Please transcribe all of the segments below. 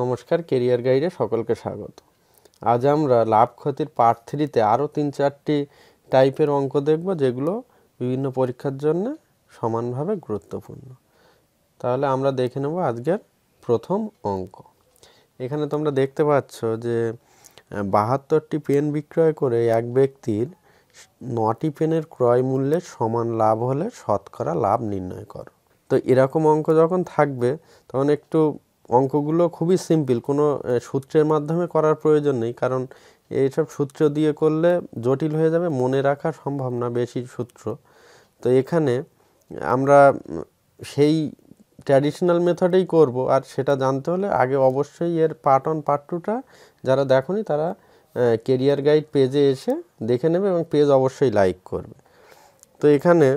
নমস্কার কেরিয়ার গাইডে সকলকে স্বাগত আজ আমরা লাভ ক্ষতির পার্ট থ্রিতে আরও তিন চারটি টাইপের অঙ্ক দেখব যেগুলো বিভিন্ন পরীক্ষার জন্য সমানভাবে গুরুত্বপূর্ণ তাহলে আমরা দেখে নেব আজকের প্রথম অঙ্ক এখানে তোমরা দেখতে পাচ্ছ যে বাহাত্তরটি পেন বিক্রয় করে এক ব্যক্তির নটি পেনের ক্রয় মূল্যে সমান লাভ হলে শতকরা লাভ নির্ণয় করো তো এরকম অঙ্ক যখন থাকবে তখন একটু অঙ্কগুলো খুবই সিম্পল কোনো সূত্রের মাধ্যমে করার প্রয়োজন নেই কারণ এইসব সূত্র দিয়ে করলে জটিল হয়ে যাবে মনে রাখা সম্ভব না বেশি সূত্র তো এখানে আমরা সেই ট্র্যাডিশনাল মেথডেই করব আর সেটা জানতে হলে আগে অবশ্যই এর পার্ট অন পার্ট টুটা যারা দেখনি তারা কেরিয়ার গাইড পেজে এসে দেখে নেবে এবং পেজ অবশ্যই লাইক করবে তো এখানে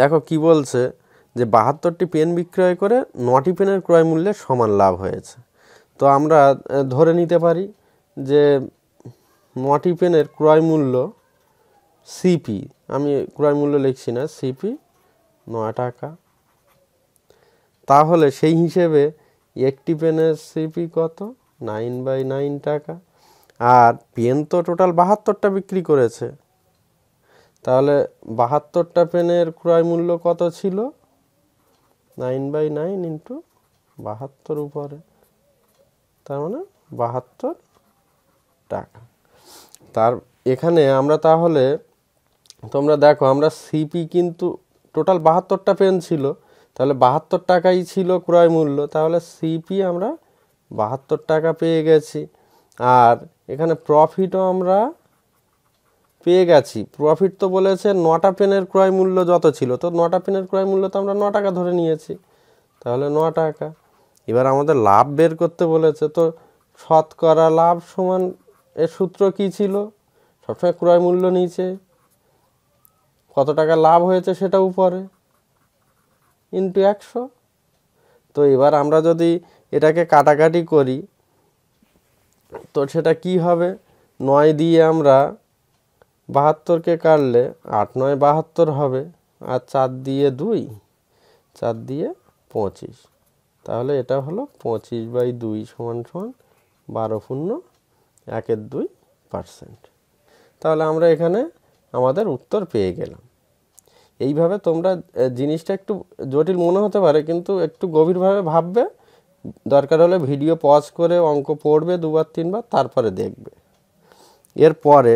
দেখো কি বলছে যে বাহাত্তরটি পেন বিক্রয় করে নটি পেনের ক্রয় মূল্যে সমান লাভ হয়েছে তো আমরা ধরে নিতে পারি যে নটি পেনের ক্রয় মূল্য সিপি আমি ক্রয় মূল্য লিখছি না সিপি নয় টাকা তাহলে সেই হিসেবে একটি পেনের সিপি কত নাইন বাই নাইন টাকা আর পেন তো টোটাল বাহাত্তরটা বিক্রি করেছে তাহলে বাহাত্তরটা পেনের ক্রয় মূল্য কত ছিল নাইন বাই নাইন ইন্টু বাহাত্তর উপরে তার মানে বাহাত্তর টাকা তার এখানে আমরা তাহলে তোমরা দেখো আমরা সিপি কিন্তু টোটাল বাহাত্তরটা পেন ছিল তাহলে বাহাত্তর টাকাই ছিল ক্রয় মূল্য তাহলে সিপি আমরা বাহাত্তর টাকা পেয়ে গেছি আর এখানে প্রফিটও আমরা পেয়ে গেছি প্রফিট তো বলেছে নটা পেনের ক্রয় মূল্য যত ছিল তো নটা পেনের ক্রয় মূল্য তো আমরা ন টাকা ধরে নিয়েছি তাহলে ন টাকা এবার আমাদের লাভ বের করতে বলেছে তো শতকরা লাভ সমান এর সূত্র কি ছিল সবসময় ক্রয় মূল্য নিচে কত টাকা লাভ হয়েছে সেটা উপরে ইন্টু একশো তো এবার আমরা যদি এটাকে কাটাকাটি করি তো সেটা কি হবে নয় দিয়ে আমরা বাহাত্তরকে কাটলে আট নয় বাহাত্তর হবে আর চার দিয়ে দুই চার দিয়ে পঁচিশ তাহলে এটা হলো পঁচিশ বাই দুই সমান সমান বারো শূন্য একের দুই পার্সেন্ট তাহলে আমরা এখানে আমাদের উত্তর পেয়ে গেলাম এইভাবে তোমরা জিনিসটা একটু জটিল মনে হতে পারে কিন্তু একটু গভীরভাবে ভাববে দরকার হলে ভিডিও পজ করে অঙ্ক পড়বে দুবার তিনবার তারপরে দেখবে এরপরে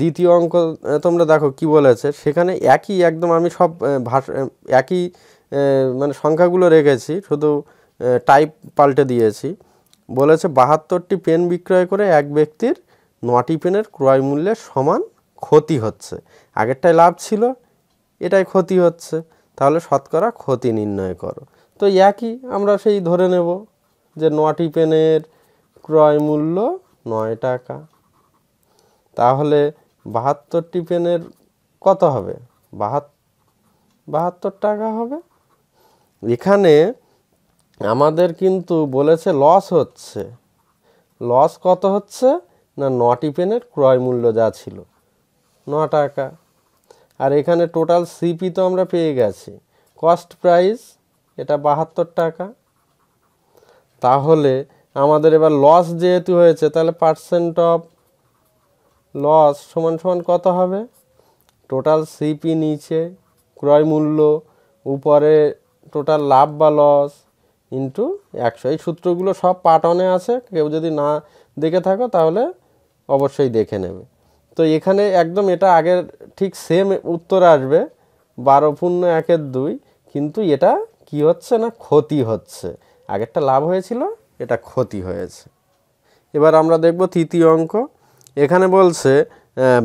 দ্বিতীয় অঙ্ক তোমরা দেখো কি বলেছে সেখানে একই একদম আমি সব ভাষা একই মানে সংখ্যাগুলো রেখেছি শুধু টাইপ পাল্টে দিয়েছি বলেছে বাহাত্তরটি পেন বিক্রয় করে এক ব্যক্তির নটি পেনের ক্রয় মূল্যে সমান ক্ষতি হচ্ছে আগেরটায় লাভ ছিল এটাই ক্ষতি হচ্ছে তাহলে শতকরা ক্ষতি নির্ণয় করো তো একই আমরা সেই ধরে নেব যে নটি পেনের ক্রয় মূল্য নয় টাকা তাহলে বাহাত্তর টিফেনের কত হবে বাহাত বাহাত্তর টাকা হবে এখানে আমাদের কিন্তু বলেছে লস হচ্ছে লস কত হচ্ছে না ন টিফেনের ক্রয় মূল্য যা ছিল ন টাকা আর এখানে টোটাল সিপি তো আমরা পেয়ে গেছি কস্ট প্রাইস এটা বাহাত্তর টাকা তাহলে আমাদের এবার লস যেহেতু হয়েছে তাহলে পার্সেন্ট অফ লস সমান সমান কত হবে টোটাল সিপি নিচে ক্রয় মূল্য উপরে টোটাল লাভ বা লস ইন্টু একশো এই সূত্রগুলো সব পাটনে আছে কেউ যদি না দেখে থাকো তাহলে অবশ্যই দেখে নেবে তো এখানে একদম এটা আগের ঠিক সেম উত্তর আসবে বারো পূর্ণ একের দুই কিন্তু এটা কি হচ্ছে না ক্ষতি হচ্ছে আগেরটা লাভ হয়েছিল এটা ক্ষতি হয়েছে এবার আমরা দেখব তৃতীয় অঙ্ক এখানে বলছে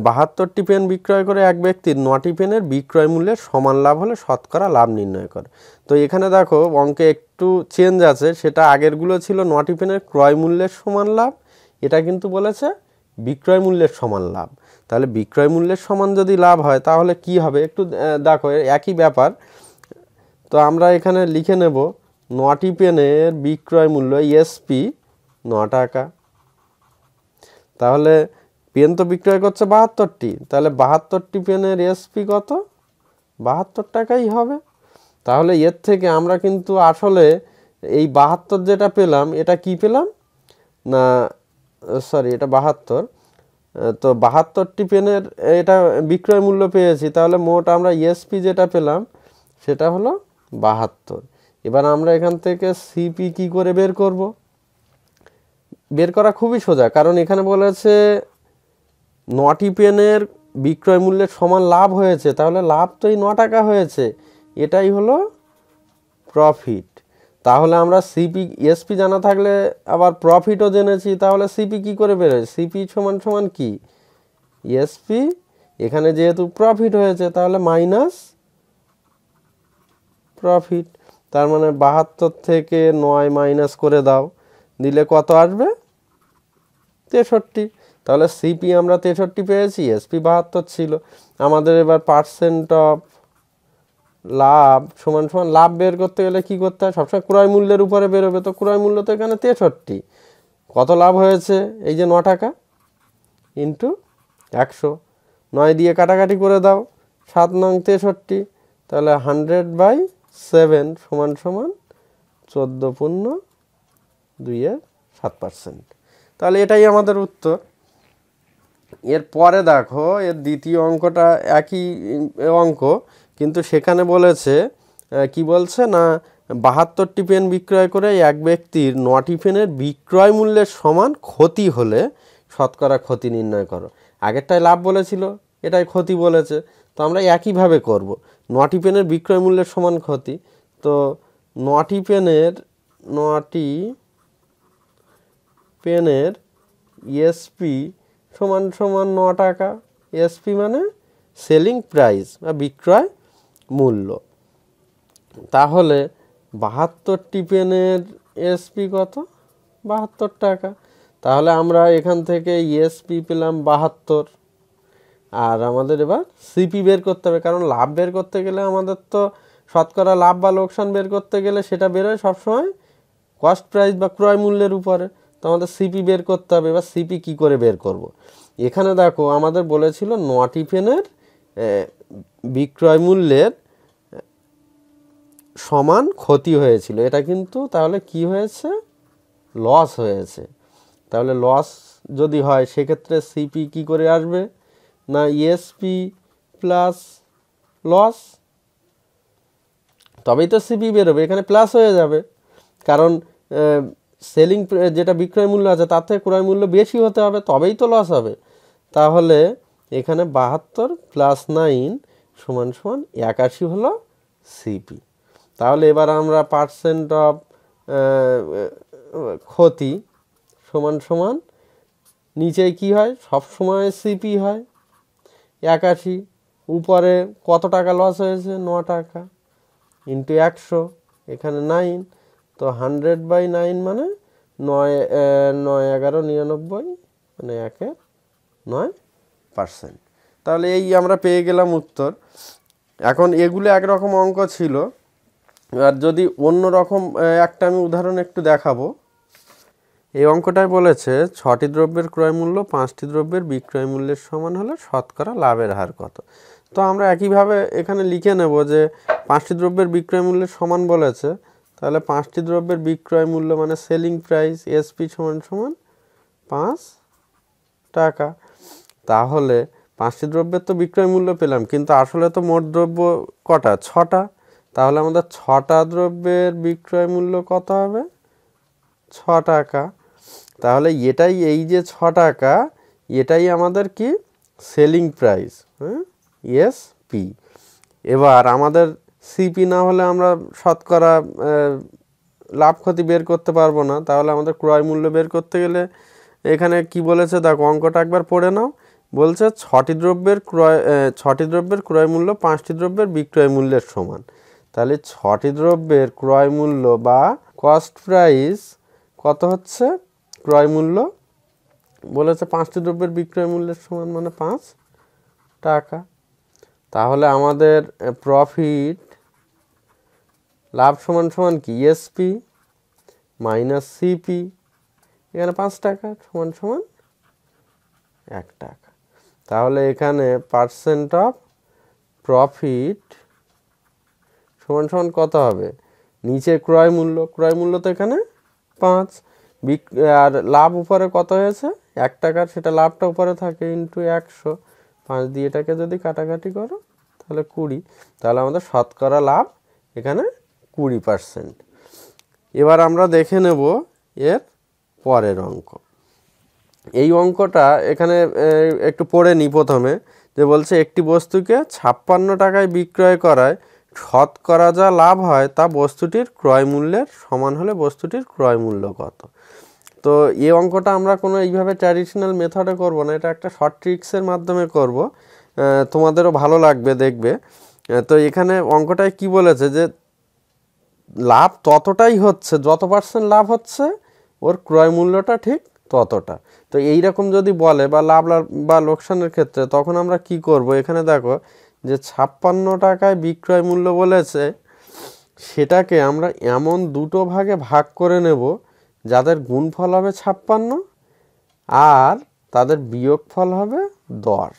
বাহাত্তরটি পেন বিক্রয় করে এক ব্যক্তির নটি পেনের বিক্রয় মূল্যের সমান লাভ হলে শতকরা লাভ নির্ণয় করে তো এখানে দেখো অঙ্কে একটু চেঞ্জ আছে সেটা আগেরগুলো ছিল নটি পেনের ক্রয় মূল্যের সমান লাভ এটা কিন্তু বলেছে বিক্রয় মূল্যের সমান লাভ তাহলে বিক্রয় মূল্যের সমান যদি লাভ হয় তাহলে কি হবে একটু দেখো একই ব্যাপার তো আমরা এখানে লিখে নেব নটি পেনের বিক্রয় মূল্য এসপি ন টাকা তাহলে পেন তো বিক্রয় করছে বাহাত্তরটি তাহলে বাহাত্তরটি পেনের এসপি কত বাহাত্তর টাকাই হবে তাহলে এর থেকে আমরা কিন্তু আসলে এই বাহাত্তর যেটা পেলাম এটা কি পেলাম না সরি এটা বাহাত্তর তো বাহাত্তরটি পেনের এটা বিক্রয় মূল্য পেয়েছি তাহলে মোট আমরা ইএসপি যেটা পেলাম সেটা হলো বাহাত্তর এবার আমরা এখান থেকে সিপি কি করে বের করব বের করা খুবই সোজা কারণ এখানে বলেছে নটি পেনের e বিক্রয় মূল্যের সমান লাভ হয়েছে তাহলে লাভ তো এই ন টাকা হয়েছে এটাই হলো প্রফিট তাহলে আমরা সিপি এসপি জানা থাকলে আবার প্রফিটও জেনেছি তাহলে সিপি কি করে বেরোয় সিপি সমান সমান কি এসপি এখানে যেহেতু প্রফিট হয়েছে তাহলে মাইনাস প্রফিট তার মানে বাহাত্তর থেকে নয় মাইনাস করে দাও দিলে কত আসবে তেষট্টি তাহলে সিপি আমরা তেষট্টি পেয়েছি এসপি বাহাত্তর ছিল আমাদের এবার পার্সেন্ট অফ লাভ সমান সমান লাভ বের করতে গেলে কি করতে হয় সবসময় ক্রয় মূল্যের উপরে বেরোবে তো ক্রয় মূল্য তো এখানে তেষট্টি কত লাভ হয়েছে এই যে ন টাকা ইন্টু একশো নয় দিয়ে কাটাকাটি করে দাও সাত নং তেষট্টি তাহলে হান্ড্রেড বাই সেভেন সমান সমান চোদ্দো পূর্ণ দুইয়ের সাত পার্সেন্ট তাহলে এটাই আমাদের উত্তর এরপরে দেখো এর দ্বিতীয় অঙ্কটা একই অঙ্ক কিন্তু সেখানে বলেছে কি বলছে না বাহাত্তরটি পেন বিক্রয় করে এক ব্যক্তির নটি পেনের বিক্রয় মূল্যের সমান ক্ষতি হলে শতকরা ক্ষতি নির্ণয় করো আগেরটায় লাভ বলেছিল এটাই ক্ষতি বলেছে তো আমরা একইভাবে করব। নটি পেনের বিক্রয় মূল্যের সমান ক্ষতি তো নটি পেনের নটি পেনের এসপি e সমান সমান ন টাকা এসপি মানে সেলিং প্রাইস বা বিক্রয় মূল্য তাহলে বাহাত্তরটি পেনের এসপি কত বাহাত্তর টাকা তাহলে আমরা এখান থেকে ইএসপি পেলাম বাহাত্তর আর আমাদের এবার সিপি বের করতে হবে কারণ লাভ বের করতে গেলে আমাদের তো শতকরা লাভ বা লোকসান বের করতে গেলে সেটা বেরোয় সবসময় কস্ট প্রাইস বা ক্রয় মূল্যের উপরে তো আমাদের সিপি বের করতে হবে বা সিপি কি করে বের করব। এখানে দেখো আমাদের বলেছিল নটিফেনের বিক্রয় মূল্যের সমান ক্ষতি হয়েছিল এটা কিন্তু তাহলে কি হয়েছে লস হয়েছে তাহলে লস যদি হয় সেক্ষেত্রে সিপি কি করে আসবে না ইএসপি প্লাস লস তবেই তো সিপি বেরোবে এখানে প্লাস হয়ে যাবে কারণ সেলিং যেটা বিক্রয় মূল্য আছে তার থেকে ক্রয় মূল্য বেশি হতে হবে তবেই তো লস হবে তাহলে এখানে বাহাত্তর প্লাস নাইন সমান সমান একাশি হলো সিপি তাহলে এবার আমরা পার্সেন্ট অফ ক্ষতি সমান সমান নিচে কি হয় সব সময় সিপি হয় একাশি উপরে কত টাকা লস হয়েছে ন টাকা ইন্টু একশো এখানে নাইন তো হান্ড্রেড বাই নাইন মানে নয় নয় এগারো নিরানব্বই মানে একের নয় পার্সেন্ট তাহলে এই আমরা পেয়ে গেলাম উত্তর এখন এগুলো একরকম অঙ্ক ছিল আর যদি অন্য রকম একটা আমি উদাহরণ একটু দেখাবো এই অঙ্কটায় বলেছে ছটি দ্রব্যের ক্রয় মূল্য পাঁচটি দ্রব্যের বিক্রয় মূল্যের সমান হলে শতকরা লাভের হার কত তো আমরা একইভাবে এখানে লিখে নেব যে পাঁচটি দ্রব্যের বিক্রয় মূল্যের সমান বলেছে তাহলে পাঁচটি দ্রব্যের বিক্রয় মূল্য মানে সেলিং প্রাইস এসপি সমান সমান পাঁচ টাকা তাহলে পাঁচটি দ্রব্যের তো বিক্রয় মূল্য পেলাম কিন্তু আসলে তো মোট দ্রব্য কটা ছটা তাহলে আমাদের ছটা দ্রব্যের বিক্রয় মূল্য কত হবে ছ টাকা তাহলে এটাই এই যে ছ টাকা এটাই আমাদের কি সেলিং প্রাইস হ্যাঁ এস পি এবার আমাদের সিপি না হলে আমরা শতকরা লাভ ক্ষতি বের করতে পারবো না তাহলে আমাদের ক্রয় মূল্য বের করতে গেলে এখানে কি বলেছে দেখো অঙ্কটা একবার পড়ে নাও বলছে ছটি দ্রব্যের ক্রয় ছটি দ্রব্যের ক্রয় মূল্য পাঁচটি দ্রব্যের বিক্রয় মূল্যের সমান তাহলে ছটি দ্রব্যের ক্রয় মূল্য বা কস্ট প্রাইস কত হচ্ছে ক্রয় মূল্য বলেছে পাঁচটি দ্রব্যের বিক্রয় মূল্যের সমান মানে পাঁচ টাকা তাহলে আমাদের প্রফিট লাভ সমান সমান কি এসপি মাইনাস সিপি এখানে পাঁচ টাকা সমান সমান এক টাকা তাহলে এখানে পার্সেন্ট অফ প্রফিট সমান সমান কত হবে নিচে ক্রয় মূল্য ক্রয় মূল্য তো এখানে পাঁচ আর লাভ উপরে কত হয়েছে এক টাকার সেটা লাভটা উপরে থাকে ইন্টু একশো পাঁচ দিয়ে এটাকে যদি কাটাকাটি করো তাহলে কুড়ি তাহলে আমাদের শতকরা লাভ এখানে কুড়ি পারসেন্ট এবার আমরা দেখে নেব এর পরের অঙ্ক এই অঙ্কটা এখানে একটু পড়ে নিই প্রথমে যে বলছে একটি বস্তুকে ছাপ্পান্ন টাকায় বিক্রয় করায় শতকরা যা লাভ হয় তা বস্তুটির ক্রয় মূল্যের সমান হলে বস্তুটির ক্রয় মূল্য কত তো এই অঙ্কটা আমরা কোনো এইভাবে ট্র্যাডিশনাল মেথডে করব না এটা একটা শর্ট ট্রিক্সের মাধ্যমে করব তোমাদেরও ভালো লাগবে দেখবে তো এখানে অঙ্কটায় কি বলেছে যে লাভ ততটাই হচ্ছে যত পার্সেন্ট লাভ হচ্ছে ওর ক্রয় মূল্যটা ঠিক ততটা তো এই রকম যদি বলে বা লাভ বা লোকসানের ক্ষেত্রে তখন আমরা কি করব এখানে দেখো যে ছাপ্পান্ন টাকায় বিক্রয় মূল্য বলেছে সেটাকে আমরা এমন দুটো ভাগে ভাগ করে নেব যাদের গুণফল হবে ছাপ্পান্ন আর তাদের বিয়োগফল হবে দশ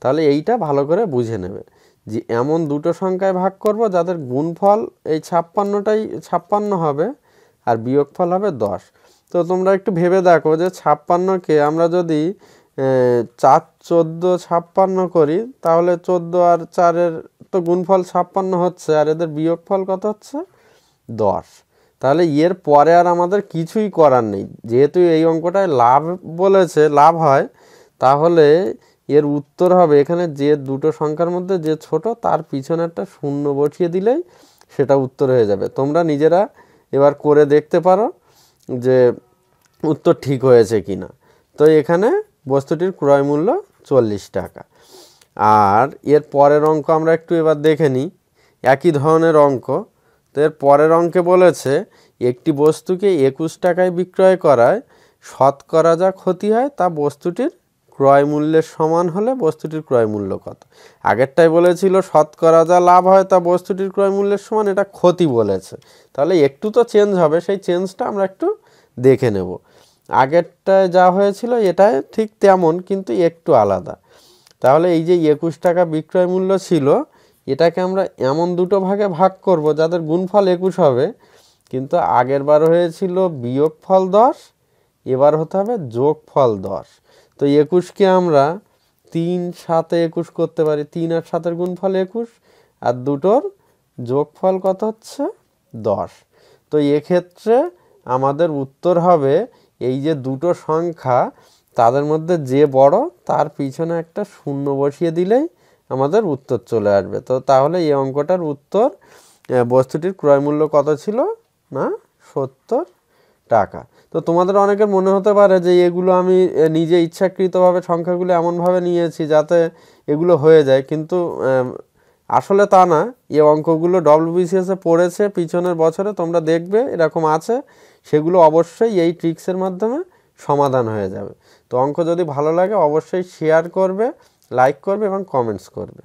তাহলে এইটা ভালো করে বুঝে নেবে যে এমন দুটো সংখ্যায় ভাগ করব যাদের গুণফল এই ছাপ্পান্নটাই ছাপ্পান্ন হবে আর বিয়োগফল হবে দশ তো তোমরা একটু ভেবে দেখো যে ছাপ্পান্নকে আমরা যদি চার চোদ্দো ছাপ্পান্ন করি তাহলে চোদ্দো আর চারের তো গুণফল ছাপ্পান্ন হচ্ছে আর এদের বিয়োগফল কত হচ্ছে দশ তাহলে এর পরে আর আমাদের কিছুই করার নেই যেহেতু এই অঙ্কটায় লাভ বলেছে লাভ হয় তাহলে এর উত্তর হবে এখানে যে দুটো সংখ্যার মধ্যে যে ছোট তার পিছনে একটা শূন্য বসিয়ে দিলেই সেটা উত্তর হয়ে যাবে তোমরা নিজেরা এবার করে দেখতে পারো যে উত্তর ঠিক হয়েছে কি না তো এখানে বস্তুটির ক্রয় মূল্য চল্লিশ টাকা আর এর পরের অঙ্ক আমরা একটু এবার দেখে নিই একই ধরনের অঙ্ক তো এর পরের অঙ্কে বলেছে একটি বস্তুকে একুশ টাকায় বিক্রয় করায় শতকরা যা ক্ষতি হয় তা বস্তুটির ক্রয় মূল্যের সমান হলে বস্তুটির ক্রয় মূল্য কত আগেরটাই বলেছিল শতকরা যা লাভ হয় তা বস্তুটির ক্রয় মূল্যের সমান এটা ক্ষতি বলেছে তাহলে একটু তো চেঞ্জ হবে সেই চেঞ্জটা আমরা একটু দেখে নেব আগেরটায় যা হয়েছিল এটাই ঠিক তেমন কিন্তু একটু আলাদা তাহলে এই যে একুশ টাকা বিক্রয় মূল্য ছিল এটাকে আমরা এমন দুটো ভাগে ভাগ করব যাদের গুণফল একুশ হবে কিন্তু আগের বার হয়েছিল বিয়োগফল দশ এবার হতে হবে যোগফল দশ তো একুশকে আমরা তিন সাতে একুশ করতে পারি তিন আর সাতের গুণফল একুশ আর দুটোর যোগফল কত হচ্ছে দশ তো এক্ষেত্রে আমাদের উত্তর হবে এই যে দুটো সংখ্যা তাদের মধ্যে যে বড় তার পিছনে একটা শূন্য বসিয়ে দিলেই আমাদের উত্তর চলে আসবে তো তাহলে এই অঙ্কটার উত্তর বস্তুটির ক্রয়মূল্য কত ছিল না সত্তর টাকা তো তোমাদের অনেকের মনে হতে পারে যে এগুলো আমি নিজে ইচ্ছাকৃতভাবে সংখ্যাগুলো এমনভাবে নিয়েছি যাতে এগুলো হয়ে যায় কিন্তু আসলে তা না এই অঙ্কগুলো ডব্লিউবিসিএসে পড়েছে পিছনের বছরে তোমরা দেখবে এরকম আছে সেগুলো অবশ্যই এই ট্রিক্সের মাধ্যমে সমাধান হয়ে যাবে তো অঙ্ক যদি ভালো লাগে অবশ্যই শেয়ার করবে লাইক করবে এবং কমেন্টস করবে